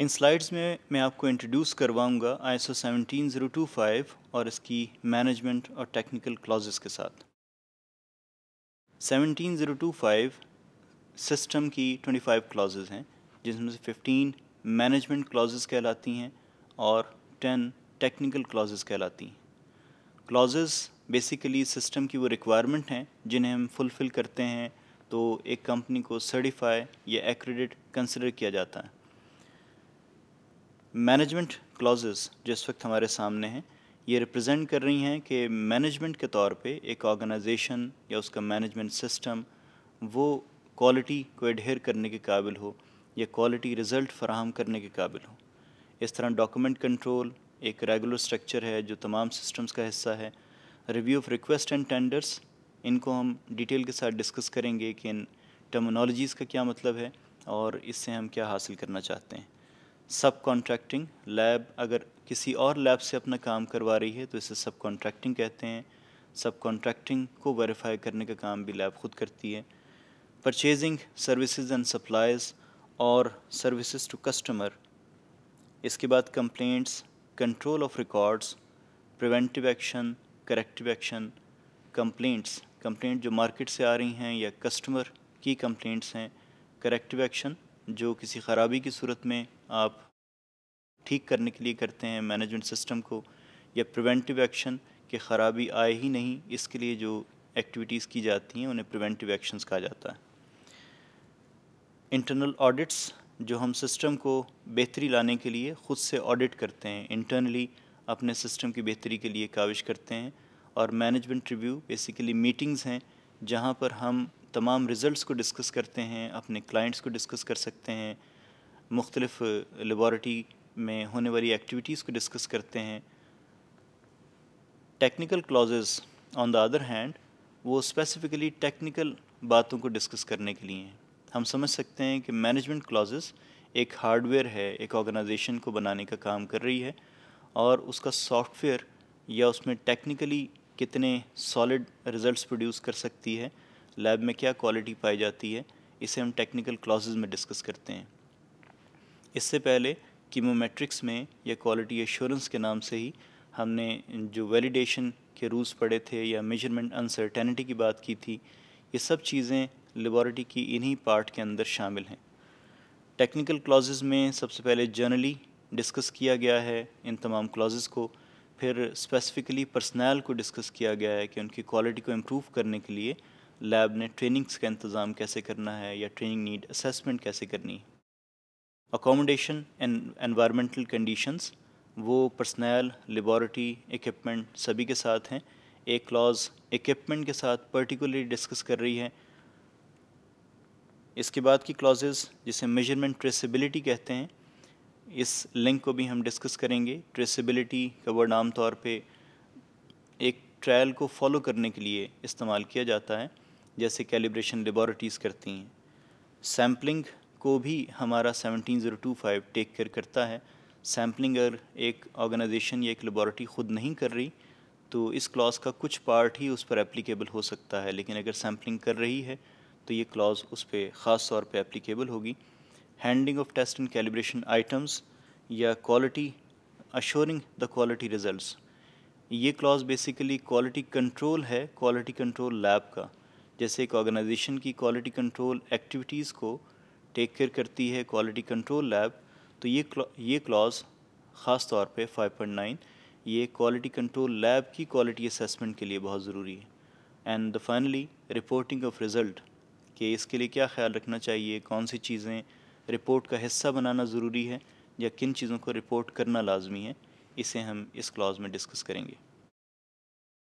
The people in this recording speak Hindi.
इन स्लाइड्स में मैं आपको इंट्रोड्यूस करवाऊंगा आईएसओ 17025 और इसकी मैनेजमेंट और टेक्निकल क्लॉजेस के साथ 17025 सिस्टम की 25 क्लॉजेज हैं जिसमें से 15 मैनेजमेंट क्लॉजेज कहलाती हैं और 10 टेक्निकल क्लॉजेज कहलाती हैं क्लॉजेज बेसिकली सिस्टम की वो रिक्वायरमेंट हैं जिन्हें हम फुलफ़िल करते हैं तो एक कंपनी को सर्टिफाई या एक्रेडिट कंसिडर किया जाता है मैनेजमेंट क्लॉजेज़ जिस वक्त हमारे सामने हैं ये रिप्रेजेंट कर रही हैं कि मैनेजमेंट के तौर पे एक ऑर्गेनाइजेशन या उसका मैनेजमेंट सिस्टम वो क्वालिटी को एडहेयर करने के काबिल हो या क्वालिटी रिज़ल्ट फराहम करने के काबिल हो इस तरह डॉक्यूमेंट कंट्रोल एक रेगुलर स्ट्रक्चर है जो तमाम सिस्टम्स का हिस्सा है review of request and tenders इनको हम डिटेल के साथ डिस्कस करेंगे कि इन टर्मोनोलॉजीज़ का क्या मतलब है और इससे हम क्या हासिल करना चाहते हैं सब कॉन्ट्रैक्टिंग लैब अगर किसी और लैब से अपना काम करवा रही है तो इसे सब कॉन्ट्रैक्टिंग कहते हैं सब कॉन्ट्रैक्टिंग को वेरीफाई करने का काम भी लैब खुद करती है परचेजिंग सर्विसेज एंड सप्लाइज और सर्विसेज टू कस्टमर इसके बाद complaints control of records preventive action corrective action complaints complaint जो मार्केट से आ रही हैं या कस्टमर की कंप्लेंट्स हैं करेक्टिव एक्शन जो किसी ख़राबी की सूरत में आप ठीक करने के लिए करते हैं मैनेजमेंट सिस्टम को या प्रिवेंटिव एक्शन के ख़राबी आए ही नहीं इसके लिए जो एक्टिविटीज़ की जाती हैं उन्हें प्रिवेंटिव एक्शंस कहा जाता है इंटरनल ऑडिट्स जो हम सिस्टम को बेहतरी लाने के लिए ख़ुद से ऑडिट करते हैं इंटरनली अपने सिस्टम की बेहतरी के लिए काविश करते हैं और मैनेजमेंट रिव्यू बेसिकली मीटिंग्स हैं जहाँ पर हम तमाम रिज़ल्ट को डिस्कस करते हैं अपने क्लाइंट्स को डिस्कस कर सकते हैं मुख्तलिफ़ लेबॉरटरी में होने वाली एक्टिविटीज़ को डिस्कस करते हैं technical clause on the other hand वो स्पेसिफ़िकली टेक्निकल बातों को डिस्कस करने के लिए हैं हम समझ सकते हैं कि मैनेजमेंट क्लॉज़ एक हार्डवेयर है एक ऑर्गेनाइजेशन को बनाने का काम कर रही है और उसका सॉफ्टवेयर या उसमें टेक्निकली कितने सॉलिड रिजल्ट्स प्रोड्यूस कर सकती है लैब में क्या क्वालिटी पाई जाती है इसे हम टेक्निकल क्लॉज में डिस्कस करते हैं इससे पहले कीमोमेट्रिक्स में या क्वालिटी एश्योरेंस के नाम से ही हमने जो वैलिडेशन के रूल्स पढ़े थे या मेजरमेंट अनसर्टेनिटी की बात की थी ये सब चीज़ें लेबॉरिटी की इन्हीं पार्ट के अंदर शामिल हैं टेक्निकल क्लॉज में सबसे पहले जर्नली डिस्कस किया गया है इन तमाम क्लॉज को फिर स्पेसिफ़िकली पर्सनल को डिस्कस किया गया है कि उनकी क्वालिटी को इम्प्रूव करने के लिए लैब ने ट्रेनिंग्स का इंतज़ाम कैसे करना है या ट्रेनिंग नीड असेसमेंट कैसे करनी है अकोमोडेशन एंड एनवायरमेंटल कंडीशंस वो पर्सनल लेबॉरटरी इक्विपमेंट सभी के साथ हैं एक क्लॉज इक्विपमेंट के साथ पर्टिकुलरली डिस्कस कर रही है इसके बाद की क्लॉजेज़ जिसे मेजरमेंट ट्रेसिबिलिटी कहते हैं इस लिंक को भी हम डिस्कस करेंगे ट्रेसबिलिटी का वर्ड आमतौर पे एक ट्रायल को फॉलो करने के लिए इस्तेमाल किया जाता है जैसे कैलिब्रेशन लेबॉरटीज़ करती हैं सैम्पलिंग को भी हमारा 17025 टेक केयर करता है सैम्पलिंग अगर एक ऑर्गेनाइजेशन या एक लेबॉरटी ख़ुद नहीं कर रही तो इस क्लॉज़ का कुछ पार्ट ही उस पर एप्लीकेबल हो सकता है लेकिन अगर सैम्पलिंग कर रही है तो ये क्लॉज़ उस पर ख़ास तौर पर एप्लीकेबल होगी handling of test and calibration items या quality assuring the quality result ये क्लॉज़ बेसिकली क्वालिटी कंट्रोल है क्वालिटी कंट्रोल लैब का जैसे एक ऑर्गेनाइजेशन की क्वालिटी कंट्रोल एक्टिविटीज़ को टेक केयर करती है क्वालिटी कंट्रोल लैब तो ये ये क्लॉज ख़ास तौर पे 5.9 ये क्वालिटी कंट्रोल लैब की क्वालिटी असेसमेंट के लिए बहुत ज़रूरी है and the finally reporting of result कि इसके लिए क्या ख्याल रखना चाहिए कौन सी चीज़ें रिपोर्ट का हिस्सा बनाना ज़रूरी है या किन चीज़ों को रिपोर्ट करना लाजमी है इसे हम इस क्लॉज में डिस्कस करेंगे